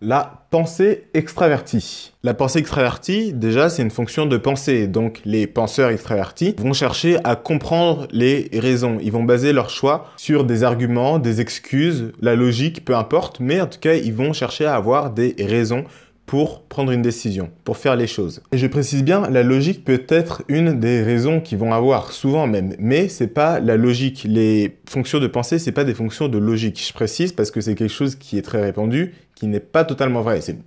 la pensée extravertie. La pensée extravertie, déjà, c'est une fonction de pensée. Donc, les penseurs extravertis vont chercher à comprendre les raisons. Ils vont baser leur choix sur des arguments, des excuses, la logique, peu importe. Mais en tout cas, ils vont chercher à avoir des raisons pour prendre une décision, pour faire les choses. Et je précise bien, la logique peut être une des raisons qu'ils vont avoir, souvent même, mais c'est pas la logique. Les fonctions de pensée, c'est pas des fonctions de logique. Je précise parce que c'est quelque chose qui est très répandu, qui n'est pas totalement vrai. C'est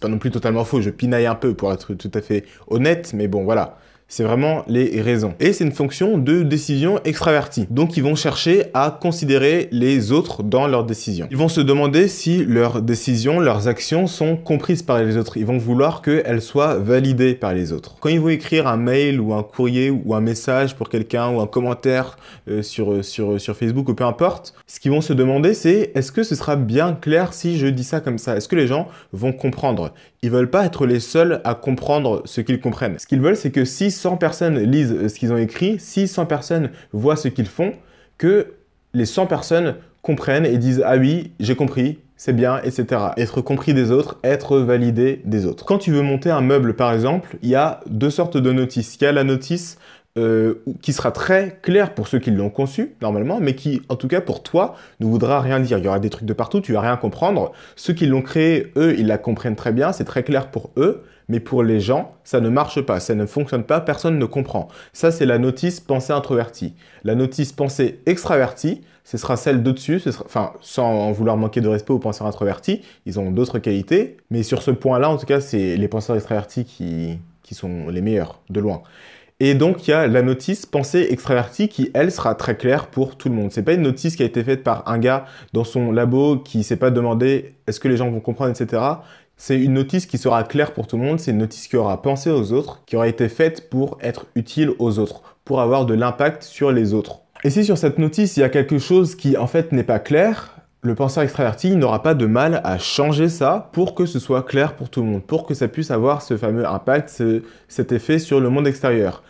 pas non plus totalement faux, je pinaille un peu pour être tout à fait honnête, mais bon, voilà c'est vraiment les raisons. Et c'est une fonction de décision extravertie. Donc ils vont chercher à considérer les autres dans leurs décisions. Ils vont se demander si leurs décisions, leurs actions sont comprises par les autres. Ils vont vouloir qu'elles soient validées par les autres. Quand ils vont écrire un mail ou un courrier ou un message pour quelqu'un ou un commentaire euh, sur, euh, sur, euh, sur Facebook ou peu importe, ce qu'ils vont se demander c'est est-ce que ce sera bien clair si je dis ça comme ça Est-ce que les gens vont comprendre Ils veulent pas être les seuls à comprendre ce qu'ils comprennent. Ce qu'ils veulent c'est que si 100 personnes lisent euh, ce qu'ils ont écrit, 600 personnes voient ce qu'ils font, que les 100 personnes comprennent et disent Ah oui, j'ai compris, c'est bien, etc. Être compris des autres, être validé des autres. Quand tu veux monter un meuble, par exemple, il y a deux sortes de notices. Il y a la notice euh, qui sera très claire pour ceux qui l'ont conçu, normalement, mais qui, en tout cas pour toi, ne voudra rien dire. Il y aura des trucs de partout, tu vas rien comprendre. Ceux qui l'ont créé, eux, ils la comprennent très bien, c'est très clair pour eux mais pour les gens, ça ne marche pas, ça ne fonctionne pas, personne ne comprend. Ça, c'est la notice pensée introvertie. La notice pensée extravertie, ce sera celle d'au-dessus, enfin, sans vouloir manquer de respect aux penseurs introvertis, ils ont d'autres qualités, mais sur ce point-là, en tout cas, c'est les penseurs extravertis qui... sont les meilleurs, de loin. Et donc, il y a la notice pensée extravertie qui, elle, sera très claire pour tout le monde. C'est pas une notice qui a été faite par un gars dans son labo qui s'est pas demandé est-ce que les gens vont comprendre, etc. C'est une notice qui sera claire pour tout le monde, c'est une notice qui aura pensé aux autres, qui aura été faite pour être utile aux autres, pour avoir de l'impact sur les autres. Et si sur cette notice, il y a quelque chose qui en fait n'est pas clair, le penseur extraverti n'aura pas de mal à changer ça pour que ce soit clair pour tout le monde, pour que ça puisse avoir ce fameux impact, cet effet sur le monde extérieur.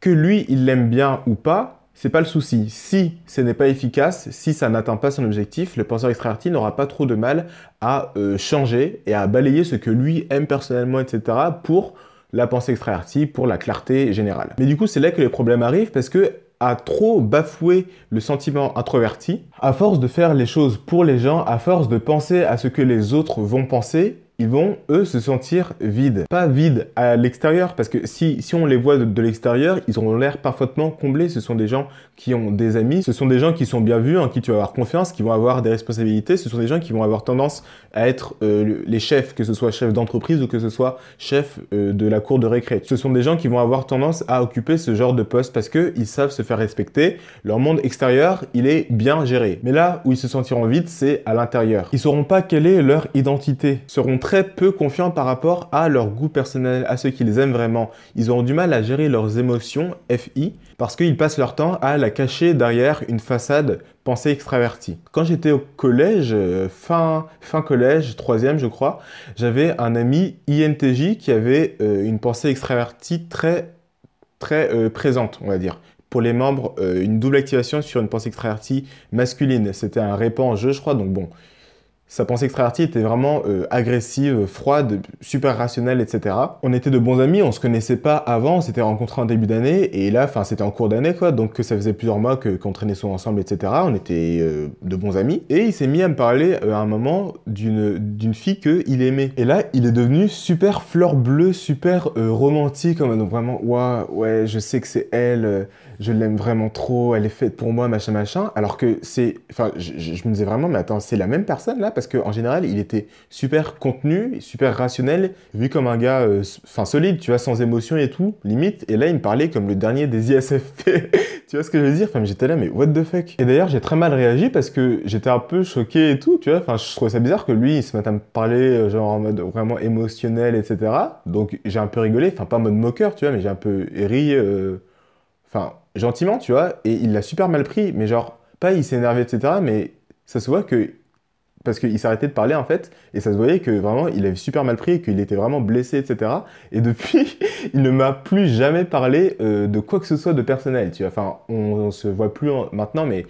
Que lui, il l'aime bien ou pas, c'est pas le souci. Si ce n'est pas efficace, si ça n'atteint pas son objectif, le penseur extraverti n'aura pas trop de mal à euh, changer et à balayer ce que lui aime personnellement, etc. pour la pensée extravertie, pour la clarté générale. Mais du coup, c'est là que les problèmes arrivent parce que à trop bafouer le sentiment introverti, à force de faire les choses pour les gens, à force de penser à ce que les autres vont penser, ils vont, eux, se sentir vides. Pas vides à l'extérieur, parce que si, si on les voit de, l'extérieur, ils auront l'air parfaitement comblés. Ce sont des gens qui ont des amis, ce sont des gens qui sont bien vus, en qui tu vas avoir confiance, qui vont avoir des responsabilités, ce sont des gens qui vont avoir tendance à être euh, les chefs, que ce soit chef d'entreprise ou que ce soit chef euh, de la cour de récré. Ce sont des gens qui vont avoir tendance à occuper ce genre de poste parce qu'ils savent se faire respecter. Leur monde extérieur, il est bien géré. Mais là où ils se sentiront vides, c'est à l'intérieur. Ils sauront pas quelle est leur identité, seront très très peu confiants par rapport à leur goût personnel, à ce qu'ils aiment vraiment. Ils ont du mal à gérer leurs émotions, FI, parce qu'ils passent leur temps à la cacher derrière une façade pensée extravertie. Quand j'étais au collège, euh, fin, fin collège, troisième je crois, j'avais un ami INTJ qui avait euh, une pensée extravertie très très euh, présente, on va dire pour les membres une double activation sur une pensée extravertie masculine. C'était un répand jeu, je crois, donc bon, sa pensée extravertie était vraiment euh, agressive, froide, super rationnelle, etc. On était de bons amis, on se connaissait pas avant, on s'était rencontrés en début d'année, et là, enfin, c'était en cours d'année, quoi, donc que ça faisait plusieurs mois que, qu'on traînait souvent ensemble, etc. On était euh, de bons amis. Et il s'est mis à me parler euh, à un moment d'une, d'une fille qu'il aimait. Et là, il est devenu super fleur bleue, super romantique, comme donc vraiment, ouais, je sais que c'est elle, je l'aime vraiment trop, elle est faite pour moi, machin, machin. Alors que c'est, enfin, je me disais vraiment, mais attends, c'est la même personne là parce qu'en général, il était super contenu, super rationnel, vu comme un gars euh, enfin solide, tu vois, sans émotion et tout, limite. Et là, il me parlait comme le dernier des ISFP. tu vois ce que je veux dire Enfin, j'étais là, mais what the fuck Et d'ailleurs, j'ai très mal réagi parce que j'étais un peu choqué et tout, tu vois. Enfin, je trouvais ça bizarre que lui, il se mette à me parler, euh, genre en mode vraiment émotionnel, etc. Donc, j'ai un peu rigolé, enfin, pas en mode moqueur, tu vois, mais j'ai un peu ri. Euh, enfin, gentiment, tu vois, et il l'a super mal pris, mais genre, pas il s'est énervé, etc., mais ça se voit que parce qu'il s'arrêtait de parler en fait, et ça se voyait que vraiment il avait super mal pris et qu'il était vraiment blessé, etc. Et depuis, il ne m'a plus jamais parlé euh, de quoi que ce soit de personnel, tu vois. Enfin, on, se voit plus maintenant, mais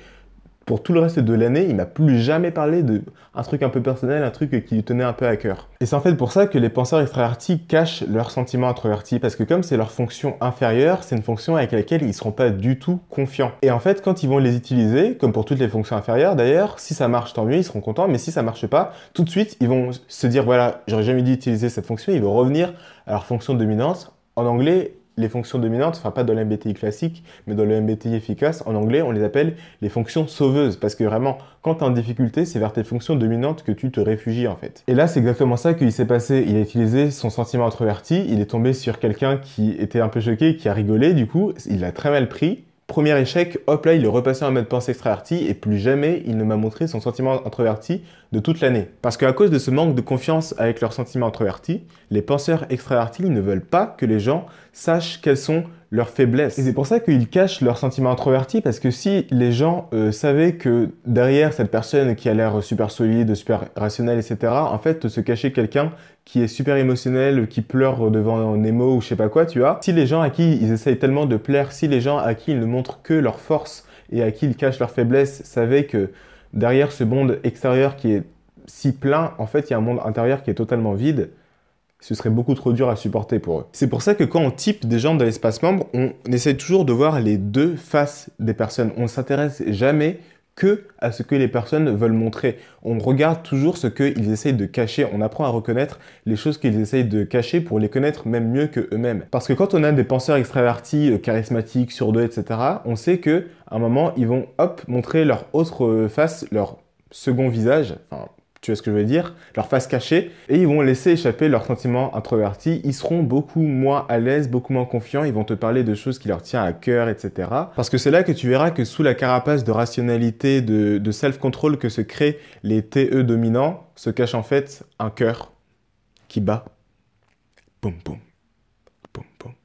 pour tout le reste de l'année, il m'a plus jamais parlé de un truc un peu personnel, un truc qui lui tenait un peu à cœur. Et c'est en fait pour ça que les penseurs extravertis cachent leurs sentiments introvertis, parce que comme c'est leur fonction inférieure, c'est une fonction avec laquelle ils seront pas du tout confiants. Et en fait, quand ils vont les utiliser, comme pour toutes les fonctions inférieures d'ailleurs, si ça marche, tant mieux, ils seront contents, mais si ça marche pas, tout de suite, ils vont se dire, voilà, j'aurais jamais dû utiliser cette fonction, ils vont revenir à leur fonction dominante, en anglais, les fonctions dominantes, enfin pas dans le MBTI classique, mais dans le MBTI efficace, en anglais, on les appelle les fonctions sauveuses, parce que vraiment, quand tu es en difficulté, c'est vers tes fonctions dominantes que tu te réfugies en fait. Et là, c'est exactement ça qu'il s'est passé. Il a utilisé son sentiment introverti, il est tombé sur quelqu'un qui était un peu choqué, qui a rigolé, du coup, il l'a très mal pris, Premier échec, hop là, il est repassé en mode pensée extraverti et plus jamais il ne m'a montré son sentiment introverti de toute l'année. Parce qu'à cause de ce manque de confiance avec leurs sentiment introverti, les penseurs extravertis ne veulent pas que les gens sachent quels sont leur faiblesse. Et c'est pour ça qu'ils cachent leurs sentiments introvertis, parce que si les gens euh, savaient que derrière cette personne qui a l'air super solide, super rationnelle, etc., en fait, se cachait quelqu'un qui est super émotionnel, qui pleure devant Nemo ou je sais pas quoi, tu vois, si les gens à qui ils essayent tellement de plaire, si les gens à qui ils ne montrent que leur force et à qui ils cachent leur faiblesse savaient que derrière ce monde extérieur qui est si plein, en fait, il y a un monde intérieur qui est totalement vide, ce serait beaucoup trop dur à supporter pour eux. C'est pour ça que quand on type des gens dans l'espace membre, on essaie toujours de voir les deux faces des personnes. On ne s'intéresse jamais que à ce que les personnes veulent montrer. On regarde toujours ce qu'ils essayent de cacher. On apprend à reconnaître les choses qu'ils essayent de cacher pour les connaître même mieux que eux-mêmes. Parce que quand on a des penseurs extravertis, euh, charismatiques, sur deux, etc., on sait que à un moment ils vont hop montrer leur autre face, leur second visage, tu vois ce que je veux dire Leur face cachée. Et ils vont laisser échapper leurs sentiments introvertis. Ils seront beaucoup moins à l'aise, beaucoup moins confiants. Ils vont te parler de choses qui leur tiennent à cœur, etc. Parce que c'est là que tu verras que sous la carapace de rationalité, de, self-control que se créent les TE dominants, se cache en fait un cœur qui bat. Boum, boum. Boum, boum.